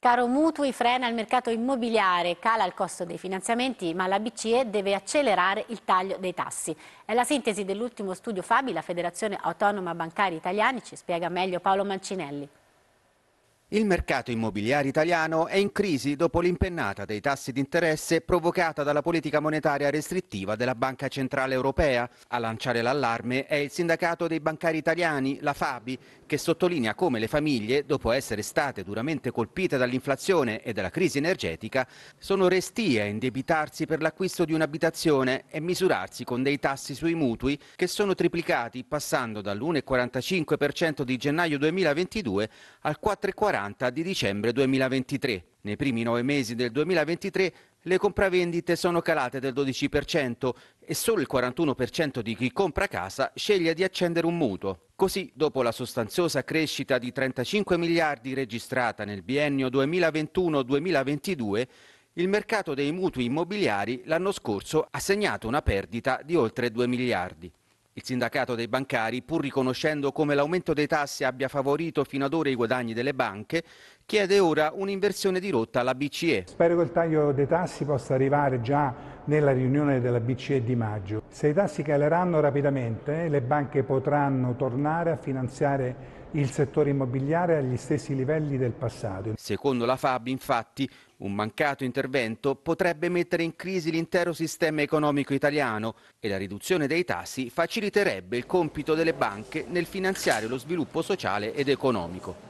Caro mutui frena il mercato immobiliare, cala il costo dei finanziamenti, ma la BCE deve accelerare il taglio dei tassi. È la sintesi dell'ultimo studio Fabi, la Federazione Autonoma Bancari Italiani, ci spiega meglio Paolo Mancinelli. Il mercato immobiliare italiano è in crisi dopo l'impennata dei tassi di interesse provocata dalla politica monetaria restrittiva della Banca Centrale Europea. A lanciare l'allarme è il sindacato dei bancari italiani, la Fabi, che sottolinea come le famiglie, dopo essere state duramente colpite dall'inflazione e dalla crisi energetica, sono restie a indebitarsi per l'acquisto di un'abitazione e misurarsi con dei tassi sui mutui che sono triplicati passando dall'1,45% di gennaio 2022 al 4,40% 40 di dicembre 2023. Nei primi nove mesi del 2023 le compravendite sono calate del 12% e solo il 41% di chi compra casa sceglie di accendere un mutuo. Così, dopo la sostanziosa crescita di 35 miliardi registrata nel biennio 2021-2022, il mercato dei mutui immobiliari l'anno scorso ha segnato una perdita di oltre 2 miliardi. Il sindacato dei bancari, pur riconoscendo come l'aumento dei tassi abbia favorito fino ad ora i guadagni delle banche, chiede ora un'inversione di rotta alla BCE. Spero che il taglio dei tassi possa arrivare già nella riunione della BCE di maggio. Se i tassi caleranno rapidamente, le banche potranno tornare a finanziare il settore immobiliare agli stessi livelli del passato. Secondo la FAB, infatti, un mancato intervento potrebbe mettere in crisi l'intero sistema economico italiano e la riduzione dei tassi faciliterebbe il compito delle banche nel finanziare lo sviluppo sociale ed economico.